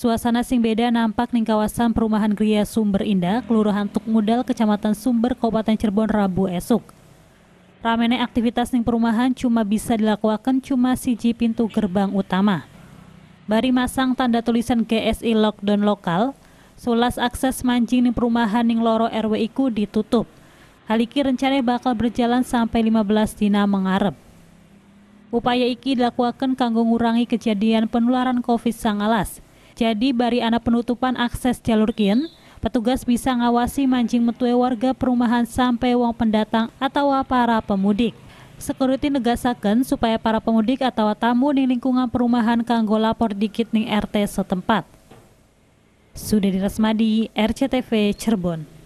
Suasana sing beda nampak ning kawasan perumahan Gria Sumber Indah, Kelurahan Tukmudal, Kecamatan Sumber, Kabupaten Cirebon, Rabu esok. Ramene aktivitas ning perumahan cuma bisa dilakukan cuma siji pintu gerbang utama. Bari masang tanda tulisan GSI lockdown lokal, sulas akses mancing ning perumahan ning loro RW iku ditutup. Haliki rencana bakal berjalan sampai 15 dina mengarep. Upaya iki dilakukan kanggo ngurangi kejadian penularan COVID-19 terjadi anak penutupan akses jalur kin, petugas bisa ngawasi mancing metue warga perumahan sampai wong pendatang atau para pemudik. Sekuriti negasakan supaya para pemudik atau tamu di lingkungan perumahan kanggo lapor dikit ning RT setempat. Sudah Rasmadi, RCTV Cirebon.